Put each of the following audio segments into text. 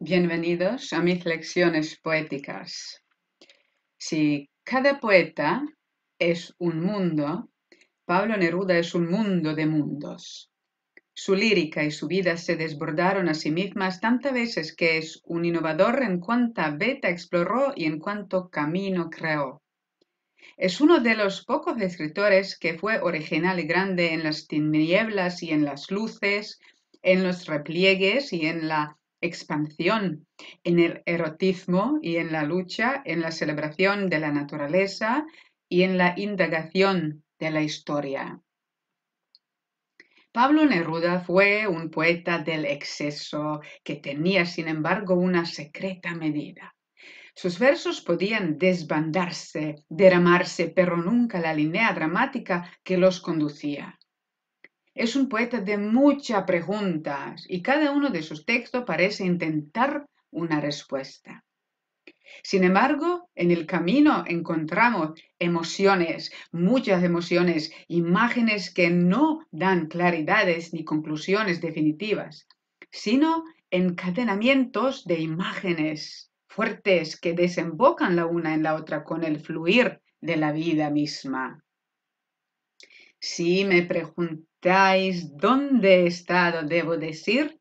Bienvenidos a mis lecciones poéticas. Si cada poeta es un mundo, Pablo Neruda es un mundo de mundos. Su lírica y su vida se desbordaron a sí mismas tantas veces que es un innovador en cuánta beta exploró y en cuánto camino creó. Es uno de los pocos escritores que fue original y grande en las tinieblas y en las luces, en los repliegues y en la expansión, en el erotismo y en la lucha, en la celebración de la naturaleza y en la indagación de la historia. Pablo Neruda fue un poeta del exceso que tenía, sin embargo, una secreta medida. Sus versos podían desbandarse, derramarse, pero nunca la línea dramática que los conducía. Es un poeta de muchas preguntas y cada uno de sus textos parece intentar una respuesta. Sin embargo, en el camino encontramos emociones, muchas emociones, imágenes que no dan claridades ni conclusiones definitivas, sino encadenamientos de imágenes fuertes que desembocan la una en la otra con el fluir de la vida misma. Si me, pregun estáis, dónde he estado, debo decir,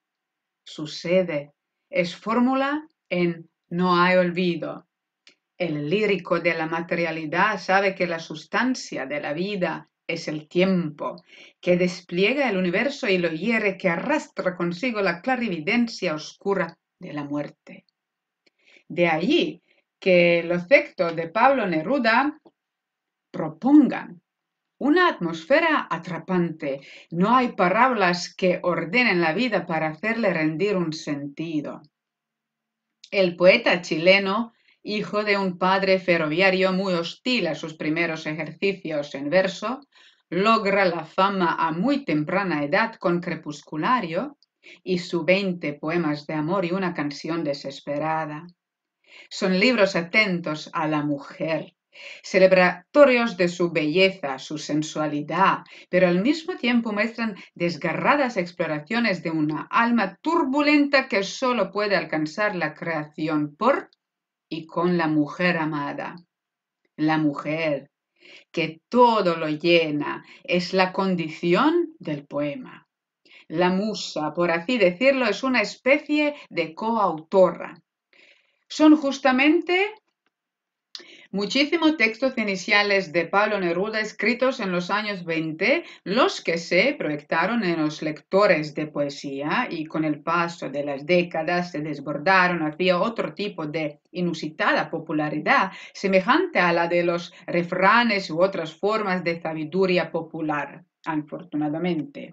sucede. Es fórmula en no hay olvido. El lírico de la materialidad sabe que la sustancia de la vida es el tiempo, que despliega el universo y lo hiere, que arrastra consigo la clarividencia oscura de la muerte. De allí que los textos de Pablo Neruda propongan una atmósfera atrapante. No hay parábolas que ordenen la vida para hacerle rendir un sentido. El poeta chileno, hijo de un padre ferroviario muy hostil a sus primeros ejercicios en verso, logra la fama a muy temprana edad con Crepusculario y su 20 poemas de amor y una canción desesperada. Son libros atentos a la mujer, celebratorios de su belleza, su sensualidad, pero al mismo tiempo muestran desgarradas exploraciones de una alma turbulenta que solo puede alcanzar la creación por y con la mujer amada. La mujer, que todo lo llena, es la condición del poema. La musa, por así decirlo, es una especie de coautora. Son justamente Muchísimos textos iniciales de Pablo Neruda escritos en los años 20, los que se proyectaron en los lectores de poesía y con el paso de las décadas se desbordaron hacia otro tipo de inusitada popularidad, semejante a la de los refranes u otras formas de sabiduría popular, afortunadamente.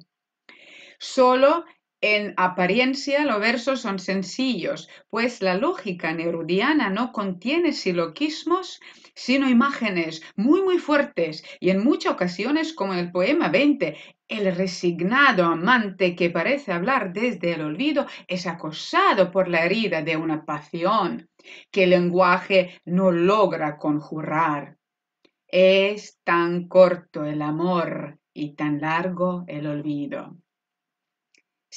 Solo en apariencia, los versos son sencillos, pues la lógica nerudiana no contiene silogismos, sino imágenes muy, muy fuertes, y en muchas ocasiones, como en el poema 20, el resignado amante que parece hablar desde el olvido es acosado por la herida de una pasión que el lenguaje no logra conjurar. Es tan corto el amor y tan largo el olvido.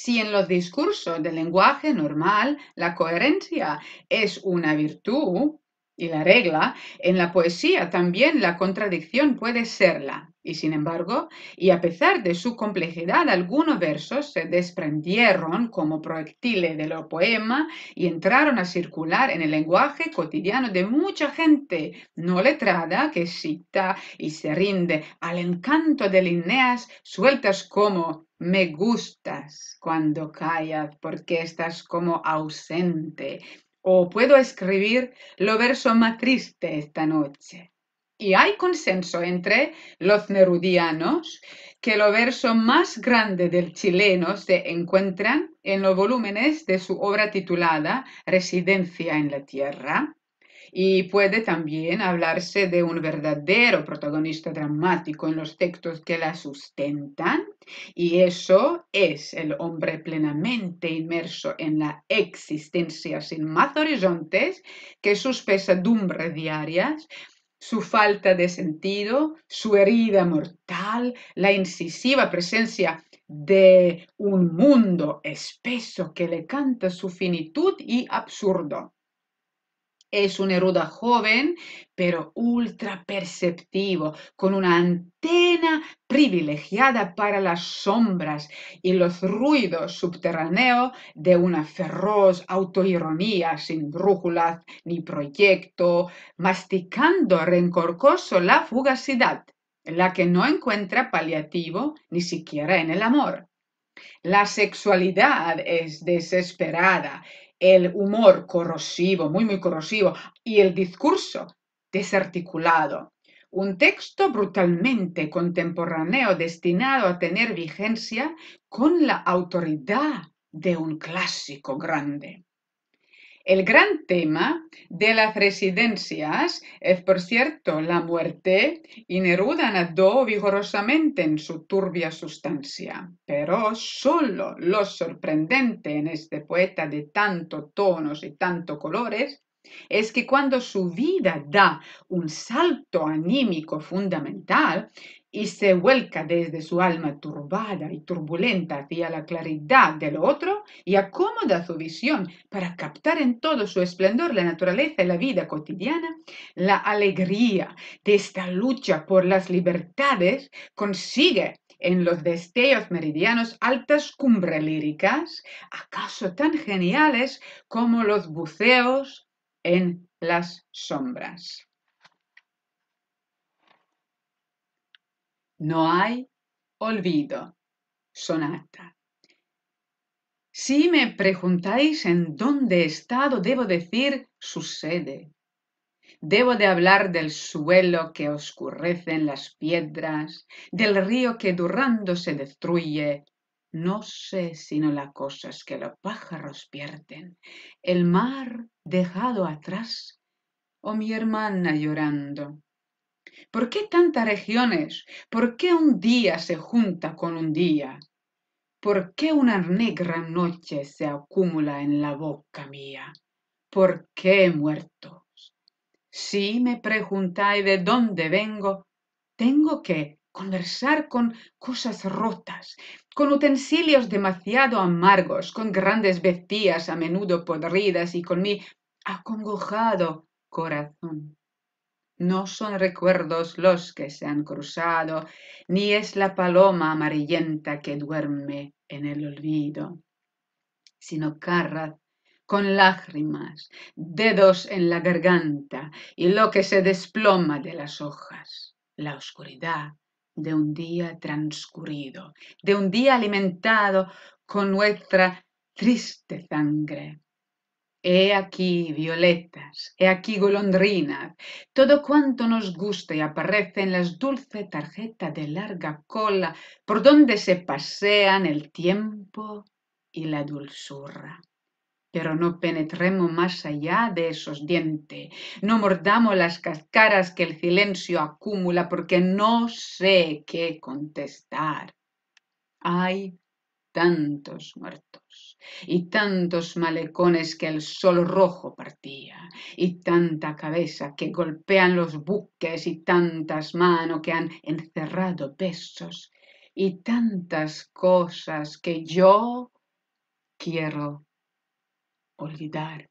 Si en los discursos del lenguaje normal la coherencia es una virtud, y la regla, en la poesía también la contradicción puede serla. Y sin embargo, y a pesar de su complejidad, algunos versos se desprendieron como proyectiles del poema y entraron a circular en el lenguaje cotidiano de mucha gente no letrada que cita y se rinde al encanto de linneas sueltas como me gustas cuando callas porque estás como ausente o puedo escribir lo verso más triste esta noche. Y hay consenso entre los nerudianos que lo verso más grande del chileno se encuentra en los volúmenes de su obra titulada Residencia en la Tierra, y puede también hablarse de un verdadero protagonista dramático en los textos que la sustentan, y eso es el hombre plenamente inmerso en la existencia sin más horizontes que sus pesadumbres diarias, su falta de sentido, su herida mortal, la incisiva presencia de un mundo espeso que le canta su finitud y absurdo. Es un eruda joven, pero ultra perceptivo, con una antena privilegiada para las sombras y los ruidos subterráneos de una feroz autoironía sin brújula ni proyecto, masticando rencorcoso la fugacidad, la que no encuentra paliativo ni siquiera en el amor. La sexualidad es desesperada el humor corrosivo, muy, muy corrosivo, y el discurso desarticulado. Un texto brutalmente contemporáneo destinado a tener vigencia con la autoridad de un clásico grande el gran tema de las residencias es, por cierto, la muerte, y Neruda nadó vigorosamente en su turbia sustancia. Pero solo lo sorprendente en este poeta de tanto tonos y tanto colores es que cuando su vida da un salto anímico fundamental, y se vuelca desde su alma turbada y turbulenta hacia la claridad del otro y acomoda su visión para captar en todo su esplendor la naturaleza y la vida cotidiana, la alegría de esta lucha por las libertades consigue en los destellos meridianos altas cumbres líricas, acaso tan geniales como los buceos en las sombras. No hay olvido. Sonata. Si me preguntáis en dónde he estado, debo decir su sede. Debo de hablar del suelo que oscurecen las piedras, del río que durrando se destruye. No sé sino las cosas que los pájaros pierden, el mar dejado atrás o mi hermana llorando ¿Por qué tantas regiones? ¿Por qué un día se junta con un día? ¿Por qué una negra noche se acumula en la boca mía? ¿Por qué muertos? Si me preguntáis de dónde vengo, tengo que conversar con cosas rotas, con utensilios demasiado amargos, con grandes bestias a menudo podridas y con mi acongojado corazón. No son recuerdos los que se han cruzado, ni es la paloma amarillenta que duerme en el olvido, sino carras con lágrimas, dedos en la garganta y lo que se desploma de las hojas, la oscuridad de un día transcurrido, de un día alimentado con nuestra triste sangre. He aquí violetas, he aquí golondrinas, todo cuanto nos gusta y aparece en las dulces tarjetas de larga cola, por donde se pasean el tiempo y la dulzura. Pero no penetremos más allá de esos dientes, no mordamos las cascaras que el silencio acumula, porque no sé qué contestar. Hay tantos muertos y tantos malecones que el sol rojo partía, y tanta cabeza que golpean los buques, y tantas manos que han encerrado besos, y tantas cosas que yo quiero olvidar.